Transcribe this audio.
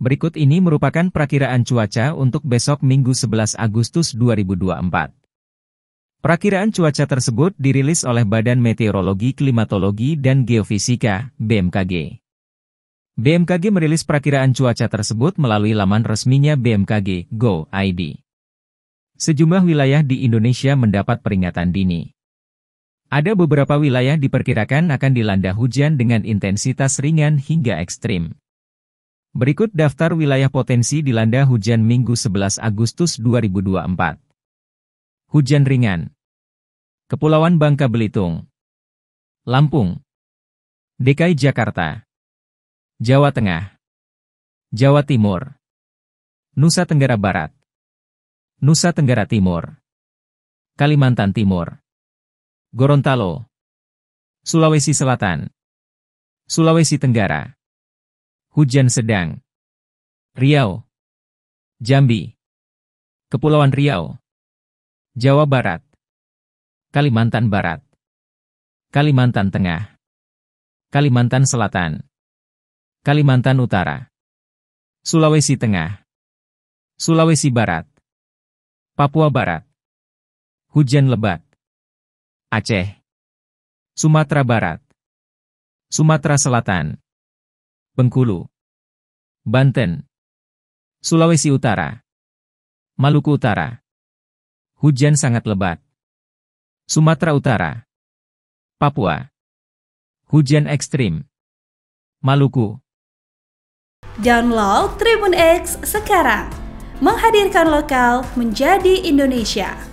Berikut ini merupakan perakiraan cuaca untuk besok Minggu 11 Agustus 2024. Perakiraan cuaca tersebut dirilis oleh Badan Meteorologi, Klimatologi, dan Geofisika (BMKG). BMKG merilis perakiraan cuaca tersebut melalui laman resminya BMKG Go ID. Sejumlah wilayah di Indonesia mendapat peringatan dini. Ada beberapa wilayah diperkirakan akan dilanda hujan dengan intensitas ringan hingga ekstrim. Berikut daftar wilayah potensi dilanda hujan Minggu 11 Agustus 2024. Hujan ringan. Kepulauan Bangka Belitung. Lampung. DKI Jakarta. Jawa Tengah. Jawa Timur. Nusa Tenggara Barat. Nusa Tenggara Timur. Kalimantan Timur. Gorontalo. Sulawesi Selatan. Sulawesi Tenggara. Hujan sedang. Riau. Jambi. Kepulauan Riau. Jawa Barat. Kalimantan Barat. Kalimantan Tengah. Kalimantan Selatan. Kalimantan Utara. Sulawesi Tengah. Sulawesi Barat. Papua Barat. Hujan lebat. Aceh. Sumatera Barat. Sumatera Selatan. Bengkulu, Banten, Sulawesi Utara, Maluku Utara. Hujan sangat lebat. Sumatera Utara, Papua. Hujan ekstrim. Maluku. Download Tribun X sekarang. Menghadirkan lokal menjadi Indonesia.